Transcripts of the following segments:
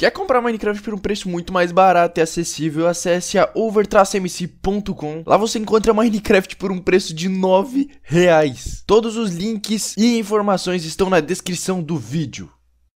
Quer comprar Minecraft por um preço muito mais barato e acessível? Acesse a over Lá você encontra Minecraft por um preço de 9 reais. Todos os links e informações estão na descrição do vídeo.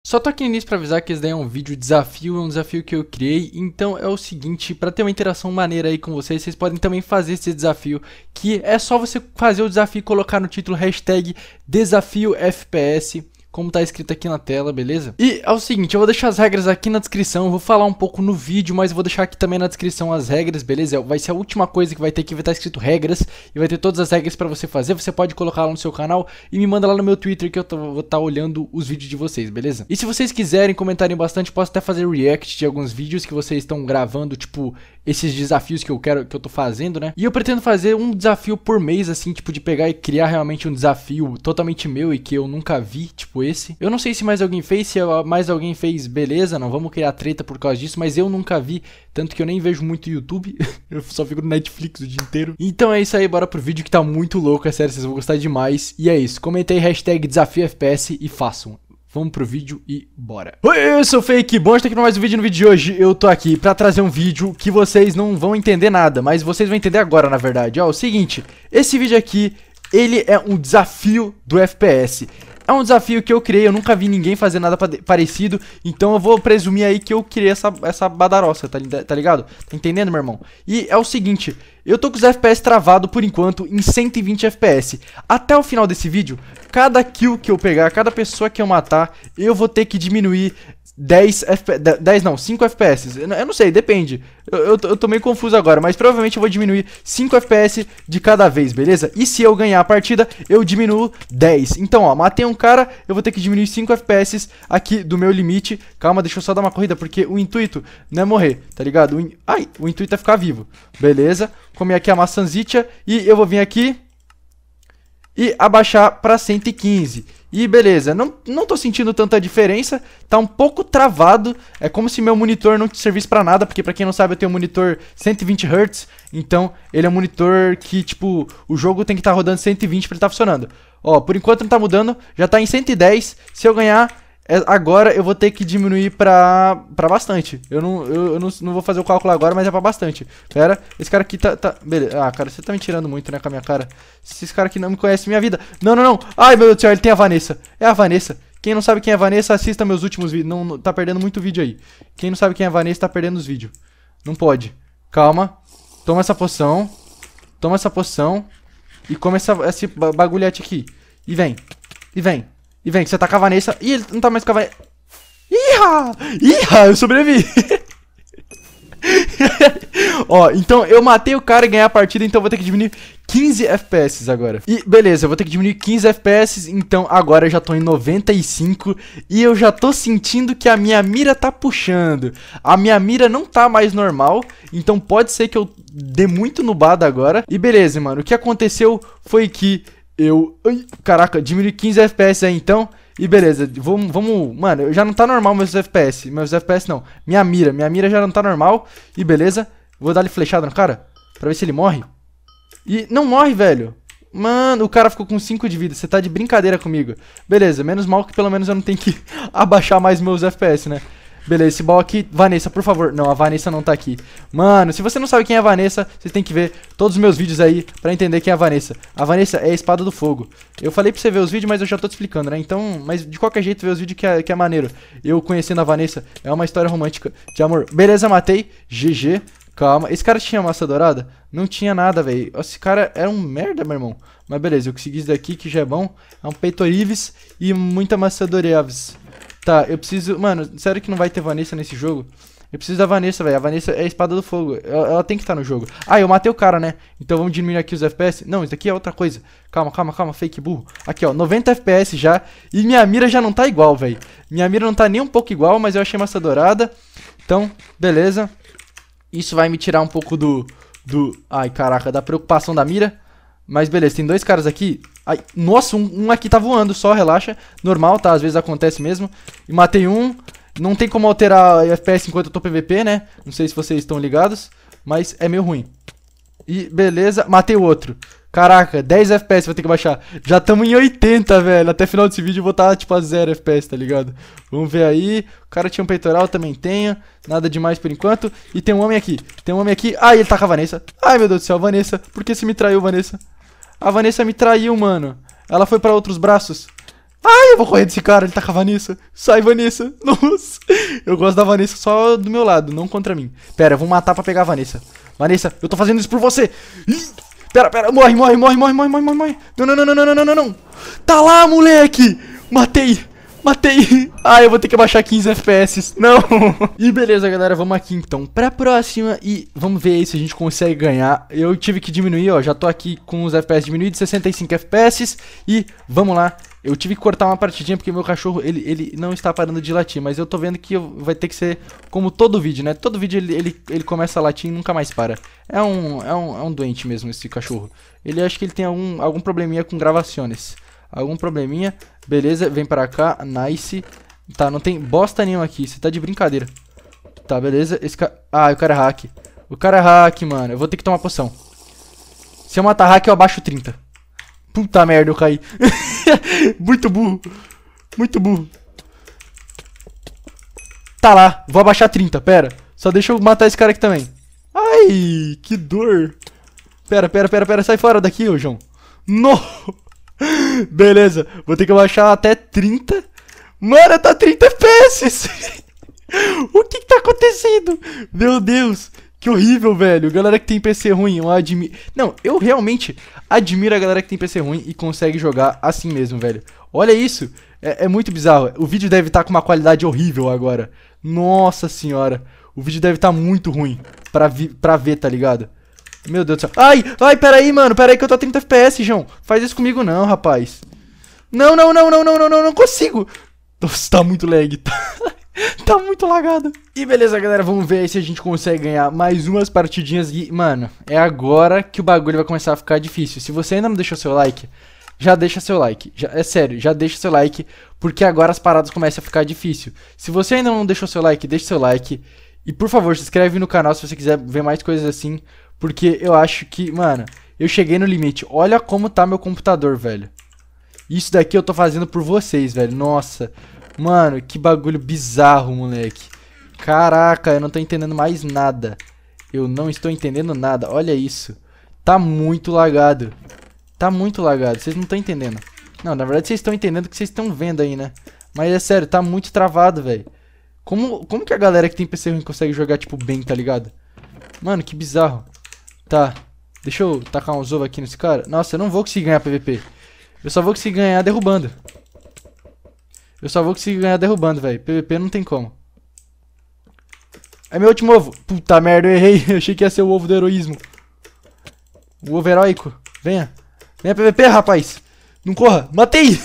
Só tô aqui no início para avisar que esse daí é um vídeo desafio, é um desafio que eu criei, então é o seguinte, para ter uma interação maneira aí com vocês, vocês podem também fazer esse desafio, que é só você fazer o desafio e colocar no título hashtag desafio FPS como tá escrito aqui na tela, beleza? E é o seguinte, eu vou deixar as regras aqui na descrição, vou falar um pouco no vídeo, mas vou deixar aqui também na descrição as regras, beleza? É, vai ser a última coisa que vai ter aqui, vai estar tá escrito regras, e vai ter todas as regras pra você fazer, você pode colocar lá no seu canal e me manda lá no meu Twitter que eu vou estar tá olhando os vídeos de vocês, beleza? E se vocês quiserem comentarem bastante, posso até fazer react de alguns vídeos que vocês estão gravando, tipo, esses desafios que eu quero, que eu tô fazendo, né? E eu pretendo fazer um desafio por mês, assim, tipo, de pegar e criar realmente um desafio totalmente meu e que eu nunca vi, tipo, esse. Eu não sei se mais alguém fez, se mais alguém fez, beleza, não vamos criar treta por causa disso, mas eu nunca vi, tanto que eu nem vejo muito YouTube, eu só fico no Netflix o dia inteiro. Então é isso aí, bora pro vídeo que tá muito louco, é sério, vocês vão gostar demais. E é isso, comentei hashtag DesafioFPS e façam. Vamos pro vídeo e bora. Oi, eu sou o Fake, bom estar tá aqui no mais um vídeo. No vídeo de hoje eu tô aqui pra trazer um vídeo que vocês não vão entender nada, mas vocês vão entender agora, na verdade. Ó, o seguinte, esse vídeo aqui, ele é um desafio do FPS. É um desafio que eu criei, eu nunca vi ninguém fazer nada parecido, então eu vou presumir aí que eu criei essa, essa badarossa, tá, tá ligado? Tá entendendo, meu irmão? E é o seguinte, eu tô com os FPS travado por enquanto em 120 FPS. Até o final desse vídeo, cada kill que eu pegar, cada pessoa que eu matar, eu vou ter que diminuir 10 FPS, 10 não, 5 FPS, eu não sei, depende, eu, eu, eu tô meio confuso agora, mas provavelmente eu vou diminuir 5 FPS de cada vez, beleza? E se eu ganhar a partida, eu diminuo 10. Então, ó, matei um cara, eu vou ter que diminuir 5 FPS aqui do meu limite. Calma, deixa eu só dar uma corrida, porque o intuito não é morrer, tá ligado? O in... Ai, o intuito é ficar vivo. Beleza, comer aqui a maçãzitia e eu vou vir aqui e abaixar para 115. E beleza, não, não tô sentindo tanta diferença, tá um pouco travado, é como se meu monitor não te servisse para nada, porque para quem não sabe eu tenho um monitor 120 Hz, então ele é um monitor que, tipo, o jogo tem que estar tá rodando 120 para ele estar tá funcionando. Ó, por enquanto não tá mudando, já tá em 110, se eu ganhar é, agora eu vou ter que diminuir pra, pra bastante. Eu, não, eu, eu não, não vou fazer o cálculo agora, mas é pra bastante. Pera, esse cara aqui tá... tá... Beleza. Ah, cara, você tá me tirando muito, né, com a minha cara. Esse cara aqui não me conhece minha vida. Não, não, não. Ai, meu Deus do céu, ele tem a Vanessa. É a Vanessa. Quem não sabe quem é a Vanessa, assista meus últimos vídeos. Não, não, tá perdendo muito vídeo aí. Quem não sabe quem é a Vanessa, tá perdendo os vídeos. Não pode. Calma. Toma essa poção. Toma essa poção. E come essa, esse bagulhete aqui. E vem. E vem. E vem, você tá a Vanessa. Ih, ele não tá mais com a Vanessa. Iha! Iha, eu sobrevivi. Ó, então eu matei o cara e ganhei a partida, então vou ter que diminuir 15 FPS agora. E beleza, eu vou ter que diminuir 15 FPS, então agora eu já tô em 95 e eu já tô sentindo que a minha mira tá puxando. A minha mira não tá mais normal, então pode ser que eu dê muito nubada agora. E beleza, mano, o que aconteceu foi que eu. Ai, caraca, diminui 15 FPS aí então. E beleza, vamos, vamos. Mano, já não tá normal meus FPS. Meus FPS não. Minha mira. Minha mira já não tá normal. E beleza. Vou dar-lhe flechada no cara. Pra ver se ele morre. E não morre, velho. Mano, o cara ficou com 5 de vida. Você tá de brincadeira comigo. Beleza, menos mal que pelo menos eu não tenho que abaixar mais meus FPS, né? Beleza, esse baú aqui. Vanessa, por favor. Não, a Vanessa não tá aqui. Mano, se você não sabe quem é a Vanessa, você tem que ver todos os meus vídeos aí pra entender quem é a Vanessa. A Vanessa é a espada do fogo. Eu falei pra você ver os vídeos, mas eu já tô te explicando, né? Então, mas de qualquer jeito, ver os vídeos que é, que é maneiro. Eu conhecendo a Vanessa é uma história romântica de amor. Beleza, matei. GG. Calma. Esse cara tinha massa dourada? Não tinha nada, velho. Esse cara era é um merda, meu irmão. Mas beleza, eu consegui isso daqui, que já é bom. É um peito e muita massa dourada. Tá, eu preciso. Mano, sério que não vai ter Vanessa nesse jogo? Eu preciso da Vanessa, velho. A Vanessa é a espada do fogo. Ela, ela tem que estar tá no jogo. Ah, eu matei o cara, né? Então vamos diminuir aqui os FPS. Não, isso aqui é outra coisa. Calma, calma, calma. Fake burro. Aqui, ó. 90 FPS já. E minha mira já não tá igual, velho. Minha mira não tá nem um pouco igual, mas eu achei massa dourada. Então, beleza. Isso vai me tirar um pouco do... Do... Ai, caraca. Da preocupação da mira. Mas beleza, tem dois caras aqui. Ai, nossa, um, um, aqui tá voando só, relaxa. Normal, tá? Às vezes acontece mesmo. E matei um. Não tem como alterar FPS enquanto eu tô PVP, né? Não sei se vocês estão ligados. Mas é meio ruim. E beleza, matei o outro. Caraca, 10 FPS vou ter que baixar. Já estamos em 80, velho. Até final desse vídeo eu vou estar, tá, tipo, a 0 FPS, tá ligado? Vamos ver aí. O cara tinha um peitoral, também tenho. Nada demais por enquanto. E tem um homem aqui. Tem um homem aqui. Ah, ele tá com a Vanessa. Ai, meu Deus do céu, Vanessa. Por que você me traiu, Vanessa? A Vanessa me traiu, mano. Ela foi para outros braços. Ai, eu vou correr desse cara, ele tá com a Vanessa. Sai, Vanessa. Nossa. Eu gosto da Vanessa só do meu lado, não contra mim. Pera, eu vou matar pra pegar a Vanessa. Vanessa, eu tô fazendo isso por você. Pera, pera, morre, morre, morre, morre, morre, morre, morre. Não, não, não, não, não, não, não, não. Tá lá, moleque. Matei. Matei! Ah, eu vou ter que abaixar 15 FPS. Não! E beleza, galera, vamos aqui então pra próxima e vamos ver aí se a gente consegue ganhar. Eu tive que diminuir, ó, já tô aqui com os FPS diminuídos, 65 FPS e vamos lá. Eu tive que cortar uma partidinha porque meu cachorro, ele, ele não está parando de latir, mas eu tô vendo que vai ter que ser como todo vídeo, né? Todo vídeo ele, ele, ele começa a latir e nunca mais para. É um, é, um, é um doente mesmo esse cachorro. Ele acho que ele tem algum, algum probleminha com gravações algum probleminha. Beleza, vem pra cá, nice. Tá, não tem bosta nenhuma aqui, você tá de brincadeira. Tá, beleza, esse cara... Ah, o cara é hack. O cara é hack, mano, eu vou ter que tomar poção. Se eu matar hack, eu abaixo 30. Puta merda, eu caí. Muito burro. Muito burro. Tá lá, vou abaixar 30, pera. Só deixa eu matar esse cara aqui também. Ai, que dor. Pera, pera, pera, pera, sai fora daqui, ô João. No! Beleza, vou ter que baixar até 30. Mano, tá 30 FPS! o que que tá acontecendo? Meu Deus, que horrível, velho. Galera que tem PC ruim, eu admiro. Não, eu realmente admiro a galera que tem PC ruim e consegue jogar assim mesmo, velho. Olha isso. É, é muito bizarro. O vídeo deve estar tá com uma qualidade horrível agora. Nossa senhora. O vídeo deve estar tá muito ruim pra, vi... pra ver, tá ligado? Meu Deus do céu. Ai, ai, peraí, mano. Peraí que eu tô a 30 FPS, João. Faz isso comigo não, rapaz. Não, não, não, não, não, não, não, não consigo. Nossa, tá muito lag. Tá, tá muito lagado. E beleza, galera. Vamos ver se a gente consegue ganhar mais umas partidinhas. E, mano, é agora que o bagulho vai começar a ficar difícil. Se você ainda não deixou seu like, já deixa seu like. Já, é sério, já deixa seu like, porque agora as paradas começam a ficar difícil. Se você ainda não deixou seu like, deixa seu like. E por favor, se inscreve no canal se você quiser ver mais coisas assim, porque eu acho que, mano, eu cheguei no limite. Olha como tá meu computador, velho. Isso daqui eu tô fazendo por vocês, velho. Nossa. Mano, que bagulho bizarro, moleque. Caraca, eu não tô entendendo mais nada. Eu não estou entendendo nada. Olha isso. Tá muito lagado. Tá muito lagado. Vocês não estão entendendo. Não, na verdade vocês estão entendendo o que vocês estão vendo aí, né? Mas é sério, tá muito travado, velho. Como, como que a galera que tem PC ruim consegue jogar, tipo, bem, tá ligado? Mano, que bizarro. Tá. Deixa eu tacar uns ovos aqui nesse cara. Nossa, eu não vou conseguir ganhar PVP. Eu só vou conseguir ganhar derrubando. Eu só vou conseguir ganhar derrubando, velho. PVP não tem como. É meu último ovo. Puta merda, eu errei. Eu achei que ia ser o ovo do heroísmo. O ovo heróico. Venha. Venha PVP, rapaz. Não corra. Matei.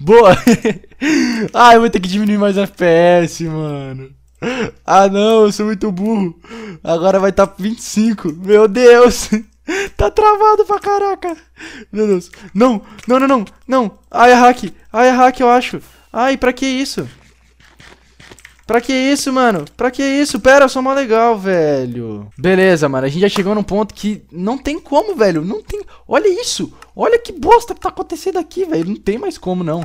Boa. Ai, ah, eu vou ter que diminuir mais a FPS, mano. Ah não, eu sou muito burro. Agora vai estar tá 25. Meu Deus! Tá travado pra caraca! Meu Deus! Não, não, não, não, não! Ai, é hack! Ai, é hack, eu acho! Ai, pra que isso? Pra que isso, mano? Pra que isso? Pera, eu sou mó legal, velho. Beleza, mano. A gente já chegou num ponto que não tem como, velho. Não tem. Olha isso! Olha que bosta que tá acontecendo aqui, velho. Não tem mais como, não.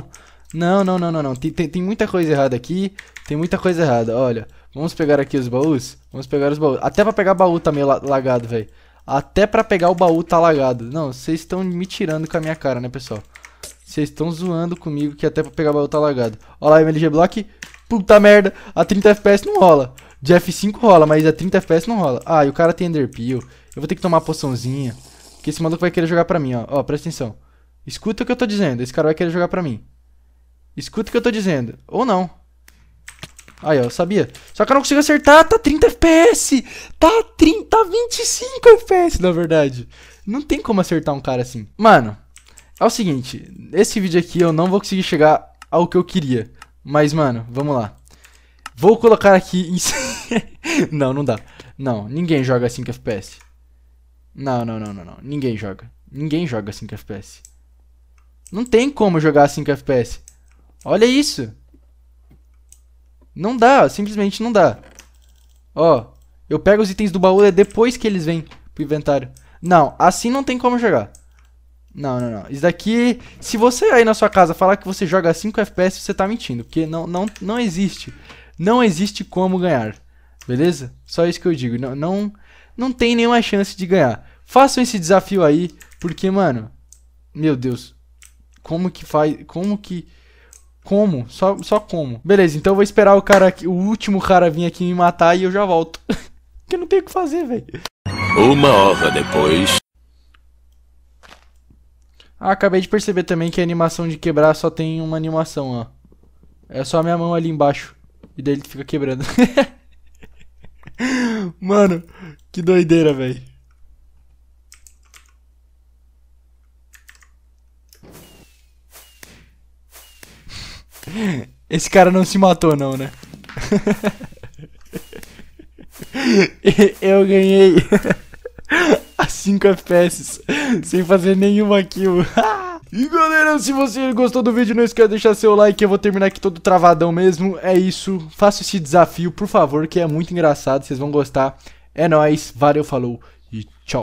Não, não, não, não, não. Tem, tem, tem, muita coisa errada aqui. Tem muita coisa errada. Olha, vamos pegar aqui os baús. Vamos pegar os baús. Até pra pegar baú tá meio lagado, velho. Até pra pegar o baú tá lagado. Não, vocês estão me tirando com a minha cara, né, pessoal? Vocês estão zoando comigo que até pra pegar o baú tá lagado. Olha lá, MLG Block. Puta merda. A 30 FPS não rola. De F5 rola, mas a 30 FPS não rola. Ah, e o cara tem Enderpeel. Eu vou ter que tomar poçãozinha. Porque esse maluco vai querer jogar pra mim, ó. Ó, presta atenção. Escuta o que eu tô dizendo. Esse cara vai querer jogar pra mim. Escuta o que eu tô dizendo. Ou não. Aí, ó, sabia? Só que eu não consigo acertar, tá 30 FPS! Tá 30, 25 FPS, na verdade. Não tem como acertar um cara assim. Mano, é o seguinte, esse vídeo aqui eu não vou conseguir chegar ao que eu queria. Mas, mano, vamos lá. Vou colocar aqui em... não, não dá. Não, ninguém joga 5 FPS. Não, não, não, não, não. Ninguém joga. Ninguém joga 5 FPS. Não tem como jogar 5 FPS. Olha isso. Não dá, simplesmente não dá. Ó, eu pego os itens do baú é depois que eles vêm pro inventário. Não, assim não tem como jogar. Não, não, não. Isso daqui, se você aí na sua casa falar que você joga 5 FPS, você tá mentindo, porque não, não, não existe. Não existe como ganhar. Beleza? Só isso que eu digo. Não, não, não tem nenhuma chance de ganhar. Façam esse desafio aí, porque, mano, meu Deus, como que faz, como que como? Só, só como? Beleza, então eu vou esperar o cara aqui, o último cara vir aqui me matar e eu já volto. Porque não tem o que fazer, velho. Uma hora depois. Ah, acabei de perceber também que a animação de quebrar só tem uma animação, ó. É só a minha mão ali embaixo. E daí ele fica quebrando. Mano, que doideira, velho. Esse cara não se matou, não, né? Eu ganhei a 5 FPS sem fazer nenhuma kill. E galera, se você gostou do vídeo, não esquece de deixar seu like. Eu vou terminar aqui todo travadão mesmo. É isso. Faça esse desafio, por favor, que é muito engraçado. Vocês vão gostar. É nóis. Valeu, falou.